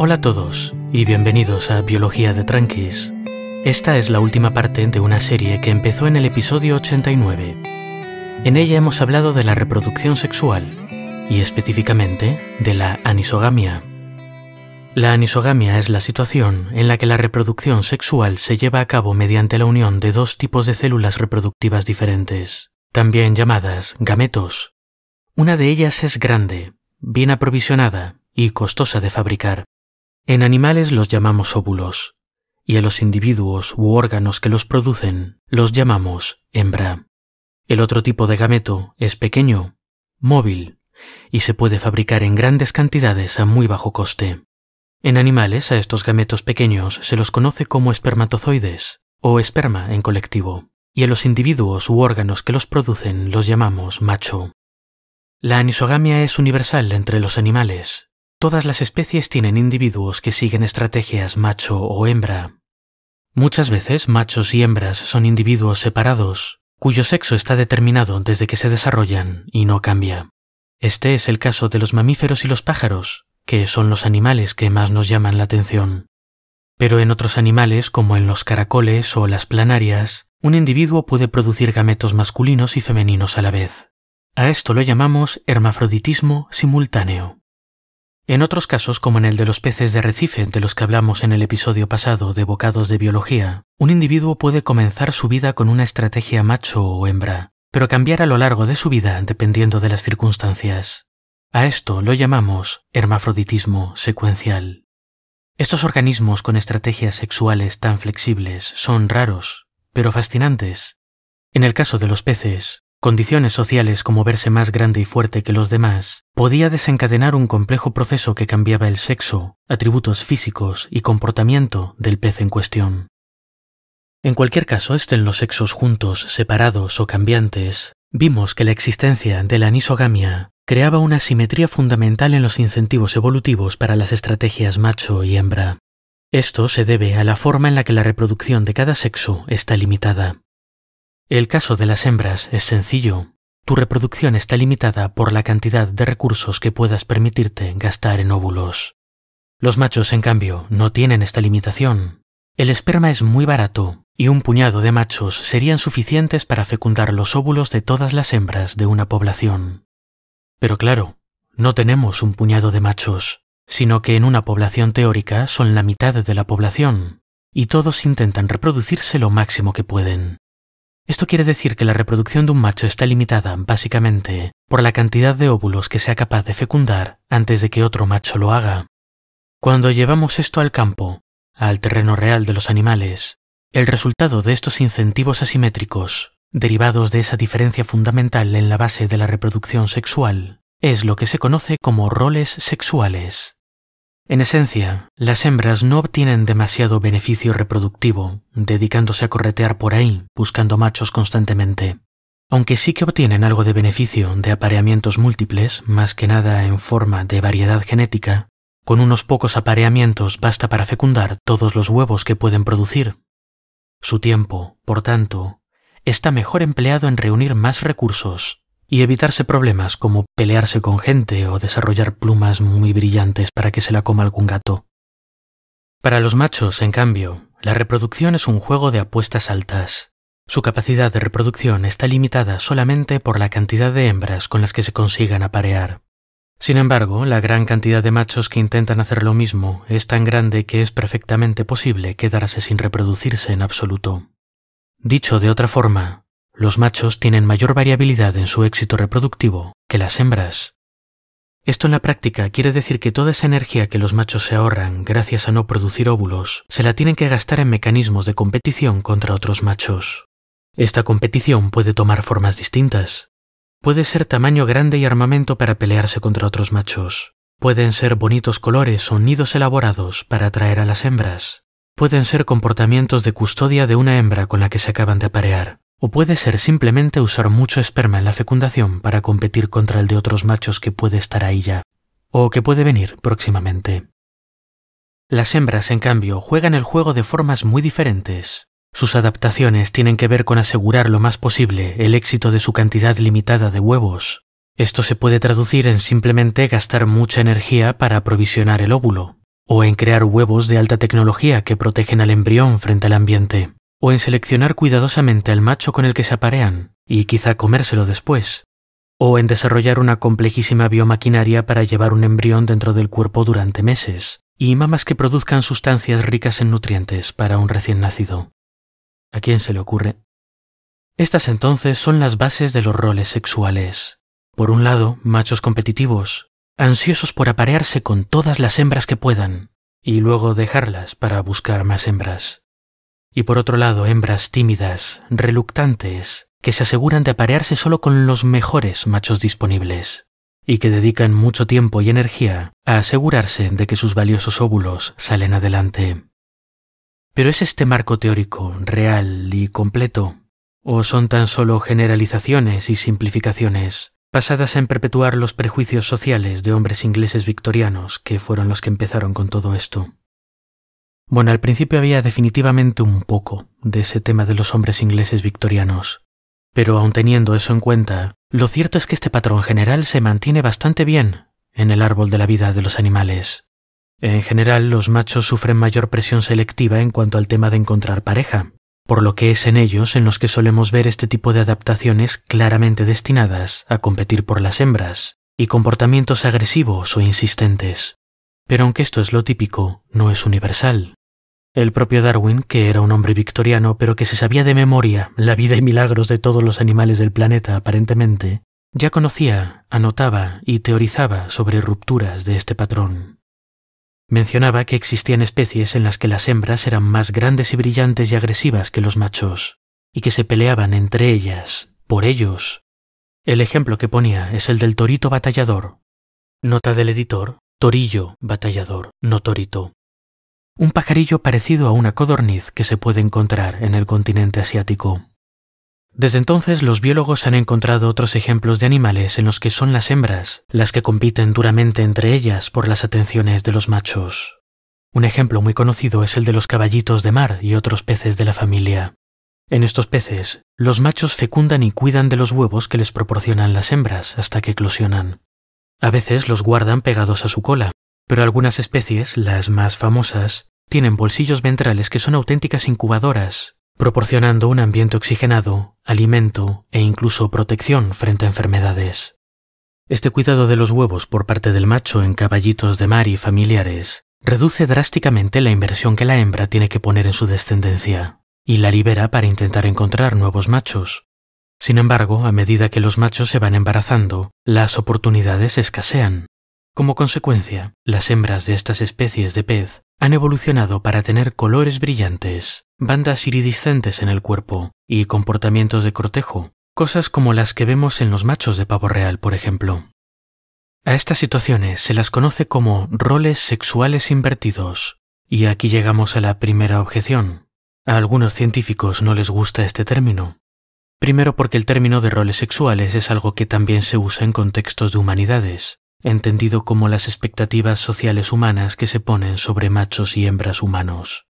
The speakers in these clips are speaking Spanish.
Hola a todos y bienvenidos a Biología de Tranquis. Esta es la última parte de una serie que empezó en el episodio 89. En ella hemos hablado de la reproducción sexual y específicamente de la anisogamia. La anisogamia es la situación en la que la reproducción sexual se lleva a cabo mediante la unión de dos tipos de células reproductivas diferentes, también llamadas gametos. Una de ellas es grande, bien aprovisionada y costosa de fabricar, en animales los llamamos óvulos, y a los individuos u órganos que los producen los llamamos hembra. El otro tipo de gameto es pequeño, móvil, y se puede fabricar en grandes cantidades a muy bajo coste. En animales a estos gametos pequeños se los conoce como espermatozoides o esperma en colectivo, y a los individuos u órganos que los producen los llamamos macho. La anisogamia es universal entre los animales, Todas las especies tienen individuos que siguen estrategias macho o hembra. Muchas veces machos y hembras son individuos separados, cuyo sexo está determinado desde que se desarrollan y no cambia. Este es el caso de los mamíferos y los pájaros, que son los animales que más nos llaman la atención. Pero en otros animales, como en los caracoles o las planarias, un individuo puede producir gametos masculinos y femeninos a la vez. A esto lo llamamos hermafroditismo simultáneo. En otros casos, como en el de los peces de recife de los que hablamos en el episodio pasado de Bocados de Biología, un individuo puede comenzar su vida con una estrategia macho o hembra, pero cambiar a lo largo de su vida dependiendo de las circunstancias. A esto lo llamamos hermafroditismo secuencial. Estos organismos con estrategias sexuales tan flexibles son raros, pero fascinantes. En el caso de los peces, Condiciones sociales como verse más grande y fuerte que los demás podía desencadenar un complejo proceso que cambiaba el sexo, atributos físicos y comportamiento del pez en cuestión. En cualquier caso, estén los sexos juntos, separados o cambiantes, vimos que la existencia de la anisogamia creaba una simetría fundamental en los incentivos evolutivos para las estrategias macho y hembra. Esto se debe a la forma en la que la reproducción de cada sexo está limitada. El caso de las hembras es sencillo. Tu reproducción está limitada por la cantidad de recursos que puedas permitirte gastar en óvulos. Los machos, en cambio, no tienen esta limitación. El esperma es muy barato, y un puñado de machos serían suficientes para fecundar los óvulos de todas las hembras de una población. Pero claro, no tenemos un puñado de machos, sino que en una población teórica son la mitad de la población, y todos intentan reproducirse lo máximo que pueden. Esto quiere decir que la reproducción de un macho está limitada, básicamente, por la cantidad de óvulos que sea capaz de fecundar antes de que otro macho lo haga. Cuando llevamos esto al campo, al terreno real de los animales, el resultado de estos incentivos asimétricos, derivados de esa diferencia fundamental en la base de la reproducción sexual, es lo que se conoce como roles sexuales. En esencia, las hembras no obtienen demasiado beneficio reproductivo, dedicándose a corretear por ahí, buscando machos constantemente. Aunque sí que obtienen algo de beneficio de apareamientos múltiples, más que nada en forma de variedad genética, con unos pocos apareamientos basta para fecundar todos los huevos que pueden producir. Su tiempo, por tanto, está mejor empleado en reunir más recursos, y evitarse problemas como pelearse con gente o desarrollar plumas muy brillantes para que se la coma algún gato. Para los machos, en cambio, la reproducción es un juego de apuestas altas. Su capacidad de reproducción está limitada solamente por la cantidad de hembras con las que se consigan aparear. Sin embargo, la gran cantidad de machos que intentan hacer lo mismo es tan grande que es perfectamente posible quedarse sin reproducirse en absoluto. Dicho de otra forma, los machos tienen mayor variabilidad en su éxito reproductivo que las hembras. Esto en la práctica quiere decir que toda esa energía que los machos se ahorran gracias a no producir óvulos se la tienen que gastar en mecanismos de competición contra otros machos. Esta competición puede tomar formas distintas. Puede ser tamaño grande y armamento para pelearse contra otros machos. Pueden ser bonitos colores o nidos elaborados para atraer a las hembras. Pueden ser comportamientos de custodia de una hembra con la que se acaban de aparear o puede ser simplemente usar mucho esperma en la fecundación para competir contra el de otros machos que puede estar ahí ya, o que puede venir próximamente. Las hembras, en cambio, juegan el juego de formas muy diferentes. Sus adaptaciones tienen que ver con asegurar lo más posible el éxito de su cantidad limitada de huevos. Esto se puede traducir en simplemente gastar mucha energía para aprovisionar el óvulo, o en crear huevos de alta tecnología que protegen al embrión frente al ambiente o en seleccionar cuidadosamente al macho con el que se aparean, y quizá comérselo después, o en desarrollar una complejísima biomaquinaria para llevar un embrión dentro del cuerpo durante meses, y mamas que produzcan sustancias ricas en nutrientes para un recién nacido. ¿A quién se le ocurre? Estas entonces son las bases de los roles sexuales. Por un lado, machos competitivos, ansiosos por aparearse con todas las hembras que puedan, y luego dejarlas para buscar más hembras y por otro lado hembras tímidas, reluctantes, que se aseguran de aparearse solo con los mejores machos disponibles, y que dedican mucho tiempo y energía a asegurarse de que sus valiosos óvulos salen adelante. Pero ¿es este marco teórico real y completo? ¿O son tan solo generalizaciones y simplificaciones, basadas en perpetuar los prejuicios sociales de hombres ingleses victorianos que fueron los que empezaron con todo esto? Bueno, al principio había definitivamente un poco de ese tema de los hombres ingleses victorianos, pero aun teniendo eso en cuenta, lo cierto es que este patrón general se mantiene bastante bien en el árbol de la vida de los animales. En general, los machos sufren mayor presión selectiva en cuanto al tema de encontrar pareja, por lo que es en ellos en los que solemos ver este tipo de adaptaciones claramente destinadas a competir por las hembras, y comportamientos agresivos o insistentes. Pero aunque esto es lo típico, no es universal. El propio Darwin, que era un hombre victoriano, pero que se sabía de memoria la vida y milagros de todos los animales del planeta aparentemente, ya conocía, anotaba y teorizaba sobre rupturas de este patrón. Mencionaba que existían especies en las que las hembras eran más grandes y brillantes y agresivas que los machos, y que se peleaban entre ellas, por ellos. El ejemplo que ponía es el del torito batallador. Nota del editor, torillo batallador, no torito un pajarillo parecido a una codorniz que se puede encontrar en el continente asiático. Desde entonces los biólogos han encontrado otros ejemplos de animales en los que son las hembras las que compiten duramente entre ellas por las atenciones de los machos. Un ejemplo muy conocido es el de los caballitos de mar y otros peces de la familia. En estos peces, los machos fecundan y cuidan de los huevos que les proporcionan las hembras hasta que eclosionan. A veces los guardan pegados a su cola, pero algunas especies, las más famosas, tienen bolsillos ventrales que son auténticas incubadoras, proporcionando un ambiente oxigenado, alimento e incluso protección frente a enfermedades. Este cuidado de los huevos por parte del macho en caballitos de mar y familiares reduce drásticamente la inversión que la hembra tiene que poner en su descendencia, y la libera para intentar encontrar nuevos machos. Sin embargo, a medida que los machos se van embarazando, las oportunidades escasean, como consecuencia, las hembras de estas especies de pez han evolucionado para tener colores brillantes, bandas iridiscentes en el cuerpo y comportamientos de cortejo, cosas como las que vemos en los machos de pavo real, por ejemplo. A estas situaciones se las conoce como roles sexuales invertidos, y aquí llegamos a la primera objeción. A algunos científicos no les gusta este término. Primero porque el término de roles sexuales es algo que también se usa en contextos de humanidades, entendido como las expectativas sociales humanas que se ponen sobre machos y hembras humanos.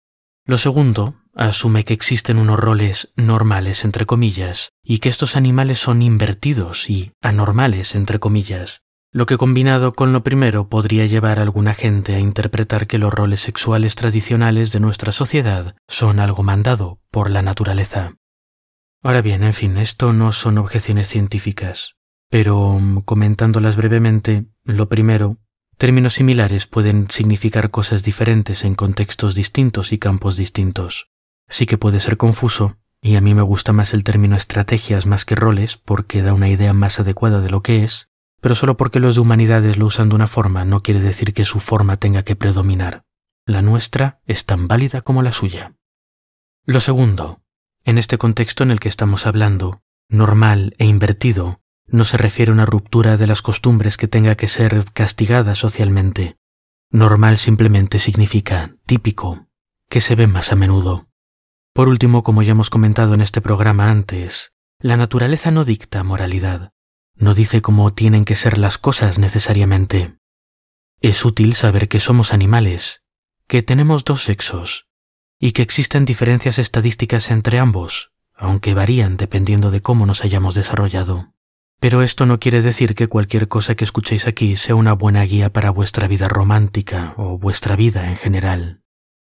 Lo segundo, asume que existen unos roles normales entre comillas y que estos animales son invertidos y anormales entre comillas, lo que combinado con lo primero podría llevar a alguna gente a interpretar que los roles sexuales tradicionales de nuestra sociedad son algo mandado por la naturaleza. Ahora bien, en fin, esto no son objeciones científicas. Pero, mm, comentándolas brevemente, lo primero, términos similares pueden significar cosas diferentes en contextos distintos y campos distintos. Sí que puede ser confuso, y a mí me gusta más el término estrategias más que roles porque da una idea más adecuada de lo que es, pero solo porque los de humanidades lo usan de una forma no quiere decir que su forma tenga que predominar. La nuestra es tan válida como la suya. Lo segundo, en este contexto en el que estamos hablando, normal e invertido no se refiere a una ruptura de las costumbres que tenga que ser castigada socialmente. Normal simplemente significa típico, que se ve más a menudo. Por último, como ya hemos comentado en este programa antes, la naturaleza no dicta moralidad, no dice cómo tienen que ser las cosas necesariamente. Es útil saber que somos animales, que tenemos dos sexos, y que existen diferencias estadísticas entre ambos, aunque varían dependiendo de cómo nos hayamos desarrollado. Pero esto no quiere decir que cualquier cosa que escuchéis aquí sea una buena guía para vuestra vida romántica o vuestra vida en general.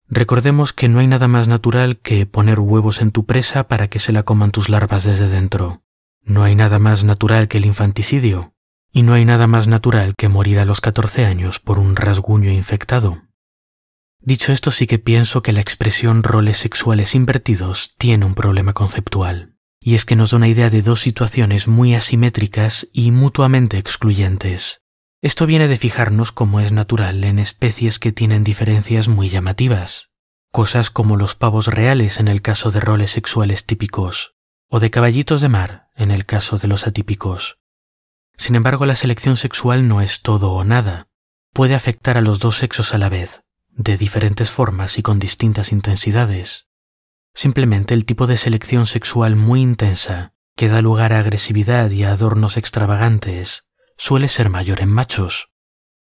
Recordemos que no hay nada más natural que poner huevos en tu presa para que se la coman tus larvas desde dentro. No hay nada más natural que el infanticidio, y no hay nada más natural que morir a los 14 años por un rasguño infectado. Dicho esto, sí que pienso que la expresión roles sexuales invertidos tiene un problema conceptual y es que nos da una idea de dos situaciones muy asimétricas y mutuamente excluyentes. Esto viene de fijarnos, como es natural, en especies que tienen diferencias muy llamativas, cosas como los pavos reales en el caso de roles sexuales típicos, o de caballitos de mar en el caso de los atípicos. Sin embargo, la selección sexual no es todo o nada, puede afectar a los dos sexos a la vez, de diferentes formas y con distintas intensidades simplemente el tipo de selección sexual muy intensa, que da lugar a agresividad y a adornos extravagantes, suele ser mayor en machos.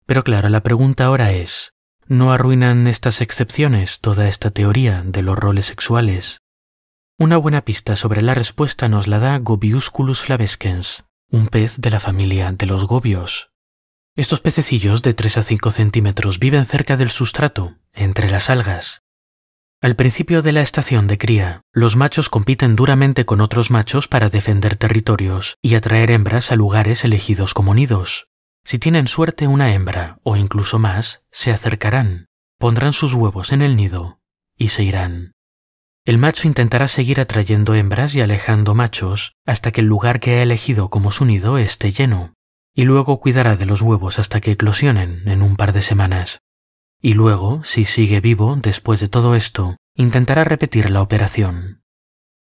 Pero claro, la pregunta ahora es, ¿no arruinan estas excepciones toda esta teoría de los roles sexuales? Una buena pista sobre la respuesta nos la da Gobiusculus flavescens, un pez de la familia de los gobios. Estos pececillos de 3 a 5 centímetros viven cerca del sustrato, entre las algas, al principio de la estación de cría, los machos compiten duramente con otros machos para defender territorios y atraer hembras a lugares elegidos como nidos. Si tienen suerte una hembra, o incluso más, se acercarán, pondrán sus huevos en el nido y se irán. El macho intentará seguir atrayendo hembras y alejando machos hasta que el lugar que ha elegido como su nido esté lleno, y luego cuidará de los huevos hasta que eclosionen en un par de semanas y luego, si sigue vivo después de todo esto, intentará repetir la operación.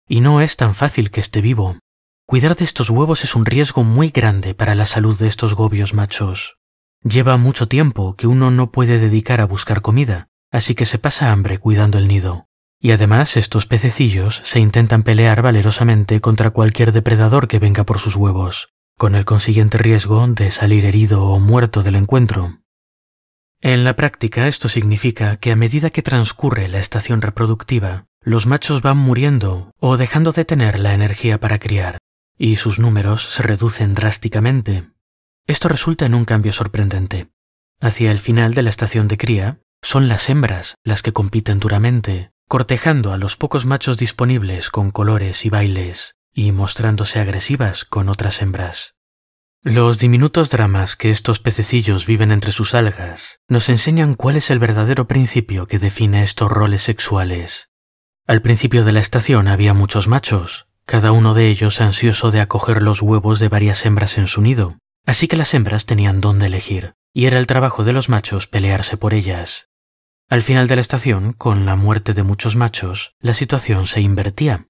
Y no es tan fácil que esté vivo. Cuidar de estos huevos es un riesgo muy grande para la salud de estos gobios machos. Lleva mucho tiempo que uno no puede dedicar a buscar comida, así que se pasa hambre cuidando el nido. Y además estos pececillos se intentan pelear valerosamente contra cualquier depredador que venga por sus huevos, con el consiguiente riesgo de salir herido o muerto del encuentro. En la práctica esto significa que a medida que transcurre la estación reproductiva, los machos van muriendo o dejando de tener la energía para criar, y sus números se reducen drásticamente. Esto resulta en un cambio sorprendente. Hacia el final de la estación de cría, son las hembras las que compiten duramente, cortejando a los pocos machos disponibles con colores y bailes, y mostrándose agresivas con otras hembras. Los diminutos dramas que estos pececillos viven entre sus algas nos enseñan cuál es el verdadero principio que define estos roles sexuales. Al principio de la estación había muchos machos, cada uno de ellos ansioso de acoger los huevos de varias hembras en su nido, así que las hembras tenían dónde elegir, y era el trabajo de los machos pelearse por ellas. Al final de la estación, con la muerte de muchos machos, la situación se invertía,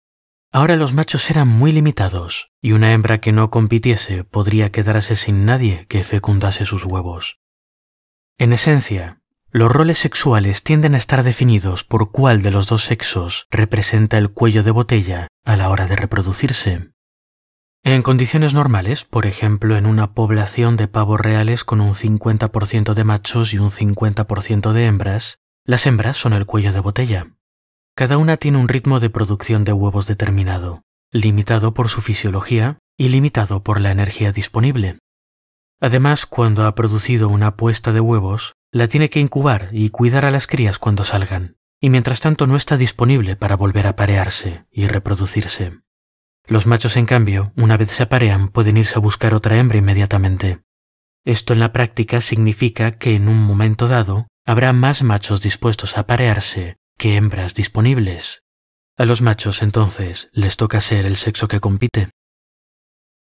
Ahora los machos eran muy limitados, y una hembra que no compitiese podría quedarse sin nadie que fecundase sus huevos. En esencia, los roles sexuales tienden a estar definidos por cuál de los dos sexos representa el cuello de botella a la hora de reproducirse. En condiciones normales, por ejemplo, en una población de pavos reales con un 50% de machos y un 50% de hembras, las hembras son el cuello de botella. Cada una tiene un ritmo de producción de huevos determinado, limitado por su fisiología y limitado por la energía disponible. Además, cuando ha producido una puesta de huevos, la tiene que incubar y cuidar a las crías cuando salgan, y mientras tanto no está disponible para volver a parearse y reproducirse. Los machos, en cambio, una vez se aparean, pueden irse a buscar otra hembra inmediatamente. Esto en la práctica significa que en un momento dado habrá más machos dispuestos a parearse que hembras disponibles. A los machos entonces les toca ser el sexo que compite.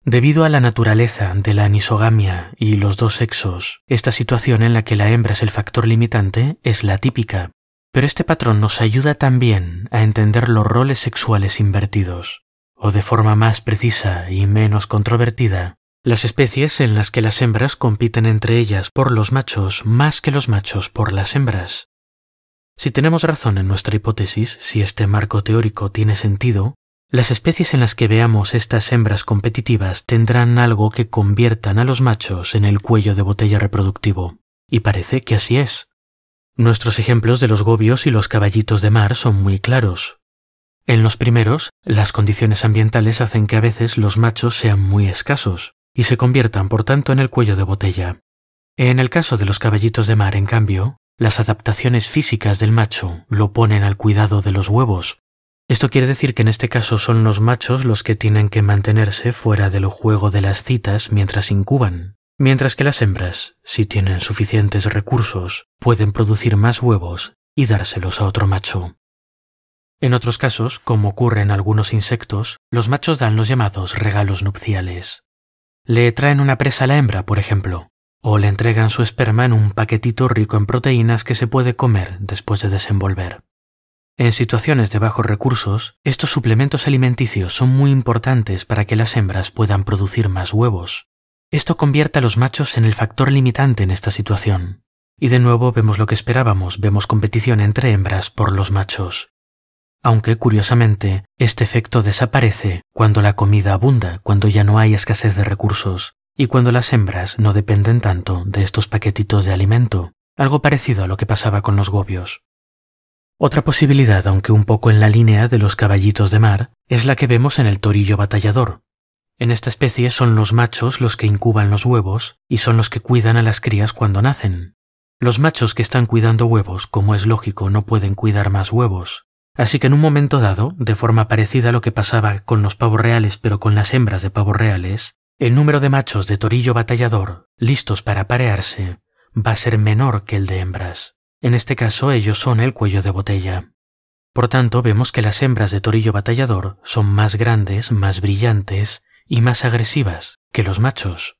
Debido a la naturaleza de la anisogamia y los dos sexos, esta situación en la que la hembra es el factor limitante es la típica, pero este patrón nos ayuda también a entender los roles sexuales invertidos, o de forma más precisa y menos controvertida, las especies en las que las hembras compiten entre ellas por los machos más que los machos por las hembras. Si tenemos razón en nuestra hipótesis, si este marco teórico tiene sentido, las especies en las que veamos estas hembras competitivas tendrán algo que conviertan a los machos en el cuello de botella reproductivo. Y parece que así es. Nuestros ejemplos de los gobios y los caballitos de mar son muy claros. En los primeros, las condiciones ambientales hacen que a veces los machos sean muy escasos, y se conviertan por tanto en el cuello de botella. En el caso de los caballitos de mar, en cambio, las adaptaciones físicas del macho lo ponen al cuidado de los huevos. Esto quiere decir que en este caso son los machos los que tienen que mantenerse fuera del juego de las citas mientras incuban, mientras que las hembras, si tienen suficientes recursos, pueden producir más huevos y dárselos a otro macho. En otros casos, como ocurre en algunos insectos, los machos dan los llamados regalos nupciales. Le traen una presa a la hembra, por ejemplo, o le entregan su esperma en un paquetito rico en proteínas que se puede comer después de desenvolver. En situaciones de bajos recursos, estos suplementos alimenticios son muy importantes para que las hembras puedan producir más huevos. Esto convierte a los machos en el factor limitante en esta situación. Y de nuevo vemos lo que esperábamos, vemos competición entre hembras por los machos. Aunque curiosamente, este efecto desaparece cuando la comida abunda, cuando ya no hay escasez de recursos, y cuando las hembras no dependen tanto de estos paquetitos de alimento, algo parecido a lo que pasaba con los gobios. Otra posibilidad, aunque un poco en la línea de los caballitos de mar, es la que vemos en el torillo batallador. En esta especie son los machos los que incuban los huevos y son los que cuidan a las crías cuando nacen. Los machos que están cuidando huevos, como es lógico, no pueden cuidar más huevos, Así que en un momento dado, de forma parecida a lo que pasaba con los pavos reales pero con las hembras de pavos reales, el número de machos de torillo batallador listos para parearse va a ser menor que el de hembras. En este caso ellos son el cuello de botella. Por tanto, vemos que las hembras de torillo batallador son más grandes, más brillantes y más agresivas que los machos.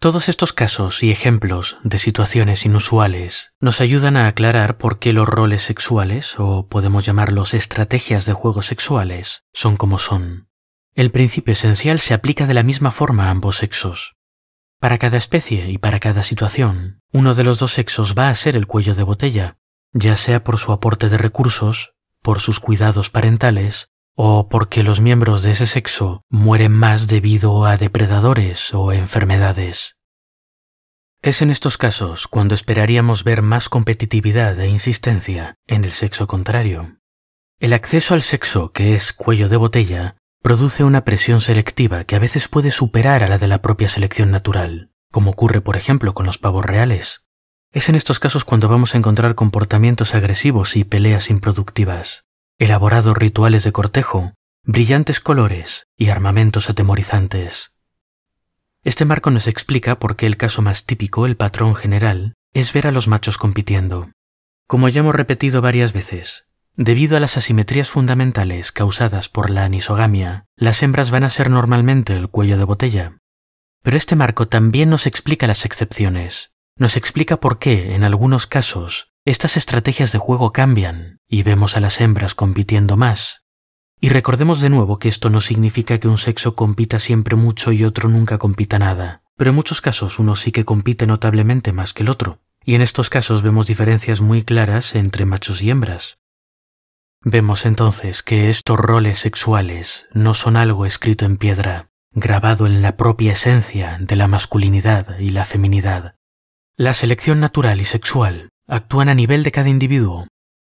Todos estos casos y ejemplos de situaciones inusuales nos ayudan a aclarar por qué los roles sexuales, o podemos llamarlos estrategias de juegos sexuales, son como son. El principio esencial se aplica de la misma forma a ambos sexos. Para cada especie y para cada situación, uno de los dos sexos va a ser el cuello de botella, ya sea por su aporte de recursos, por sus cuidados parentales, o porque los miembros de ese sexo mueren más debido a depredadores o enfermedades. Es en estos casos cuando esperaríamos ver más competitividad e insistencia en el sexo contrario. El acceso al sexo que es cuello de botella produce una presión selectiva que a veces puede superar a la de la propia selección natural, como ocurre por ejemplo con los pavos reales. Es en estos casos cuando vamos a encontrar comportamientos agresivos y peleas improductivas, elaborados rituales de cortejo, brillantes colores y armamentos atemorizantes. Este marco nos explica por qué el caso más típico, el patrón general, es ver a los machos compitiendo. Como ya hemos repetido varias veces, Debido a las asimetrías fundamentales causadas por la anisogamia, las hembras van a ser normalmente el cuello de botella. Pero este marco también nos explica las excepciones. Nos explica por qué, en algunos casos, estas estrategias de juego cambian y vemos a las hembras compitiendo más. Y recordemos de nuevo que esto no significa que un sexo compita siempre mucho y otro nunca compita nada, pero en muchos casos uno sí que compite notablemente más que el otro. Y en estos casos vemos diferencias muy claras entre machos y hembras. Vemos entonces que estos roles sexuales no son algo escrito en piedra, grabado en la propia esencia de la masculinidad y la feminidad. La selección natural y sexual actúan a nivel de cada individuo,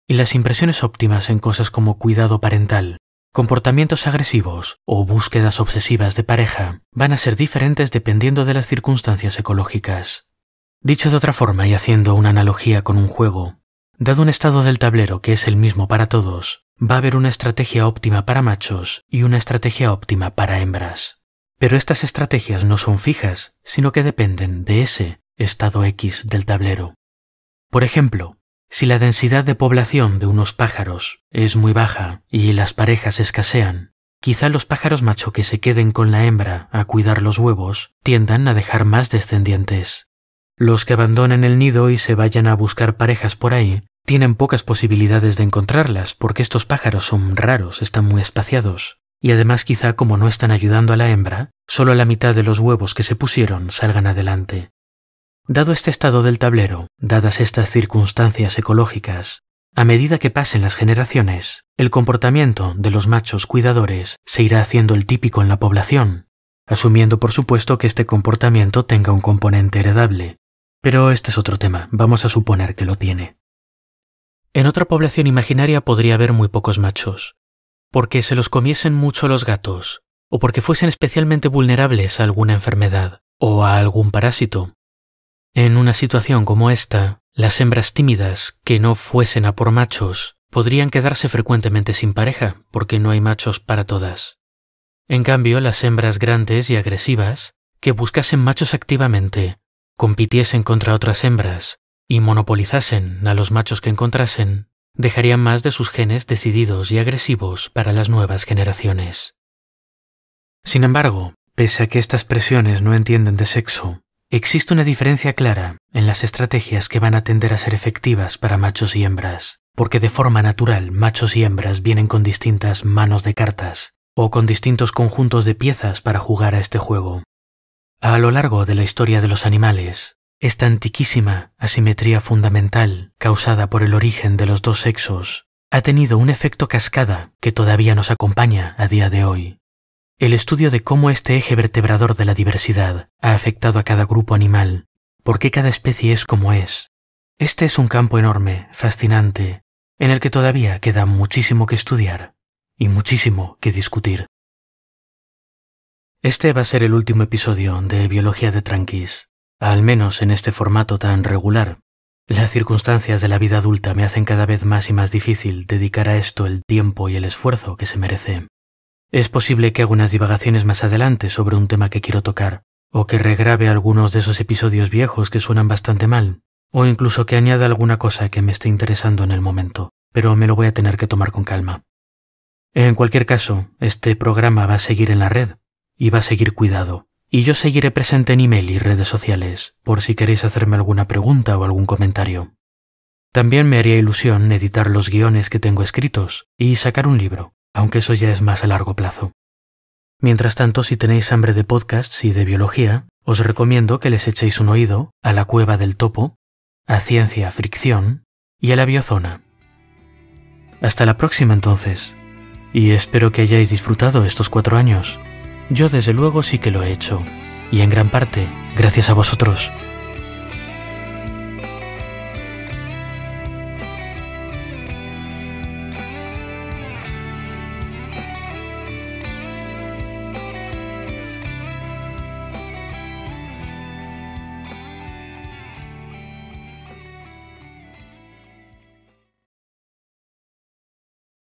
y las impresiones óptimas en cosas como cuidado parental, comportamientos agresivos o búsquedas obsesivas de pareja van a ser diferentes dependiendo de las circunstancias ecológicas. Dicho de otra forma y haciendo una analogía con un juego, Dado un estado del tablero que es el mismo para todos, va a haber una estrategia óptima para machos y una estrategia óptima para hembras. Pero estas estrategias no son fijas, sino que dependen de ese estado X del tablero. Por ejemplo, si la densidad de población de unos pájaros es muy baja y las parejas escasean, quizá los pájaros macho que se queden con la hembra a cuidar los huevos tiendan a dejar más descendientes. Los que abandonen el nido y se vayan a buscar parejas por ahí tienen pocas posibilidades de encontrarlas porque estos pájaros son raros, están muy espaciados. Y además quizá como no están ayudando a la hembra, solo la mitad de los huevos que se pusieron salgan adelante. Dado este estado del tablero, dadas estas circunstancias ecológicas, a medida que pasen las generaciones, el comportamiento de los machos cuidadores se irá haciendo el típico en la población, asumiendo por supuesto que este comportamiento tenga un componente heredable, pero este es otro tema, vamos a suponer que lo tiene. En otra población imaginaria podría haber muy pocos machos, porque se los comiesen mucho los gatos, o porque fuesen especialmente vulnerables a alguna enfermedad o a algún parásito. En una situación como esta, las hembras tímidas que no fuesen a por machos podrían quedarse frecuentemente sin pareja, porque no hay machos para todas. En cambio, las hembras grandes y agresivas, que buscasen machos activamente, compitiesen contra otras hembras y monopolizasen a los machos que encontrasen, dejarían más de sus genes decididos y agresivos para las nuevas generaciones. Sin embargo, pese a que estas presiones no entienden de sexo, existe una diferencia clara en las estrategias que van a tender a ser efectivas para machos y hembras, porque de forma natural machos y hembras vienen con distintas manos de cartas o con distintos conjuntos de piezas para jugar a este juego. A lo largo de la historia de los animales, esta antiquísima asimetría fundamental causada por el origen de los dos sexos ha tenido un efecto cascada que todavía nos acompaña a día de hoy. El estudio de cómo este eje vertebrador de la diversidad ha afectado a cada grupo animal, por qué cada especie es como es. Este es un campo enorme, fascinante, en el que todavía queda muchísimo que estudiar y muchísimo que discutir. Este va a ser el último episodio de Biología de Tranquis, al menos en este formato tan regular. Las circunstancias de la vida adulta me hacen cada vez más y más difícil dedicar a esto el tiempo y el esfuerzo que se merece. Es posible que haga unas divagaciones más adelante sobre un tema que quiero tocar, o que regrabe algunos de esos episodios viejos que suenan bastante mal, o incluso que añada alguna cosa que me esté interesando en el momento, pero me lo voy a tener que tomar con calma. En cualquier caso, este programa va a seguir en la red, y va a seguir cuidado. Y yo seguiré presente en email y redes sociales, por si queréis hacerme alguna pregunta o algún comentario. También me haría ilusión editar los guiones que tengo escritos y sacar un libro, aunque eso ya es más a largo plazo. Mientras tanto, si tenéis hambre de podcasts y de biología, os recomiendo que les echéis un oído a La Cueva del Topo, a Ciencia Fricción y a La Biozona. Hasta la próxima entonces, y espero que hayáis disfrutado estos cuatro años. Yo desde luego sí que lo he hecho, y en gran parte gracias a vosotros.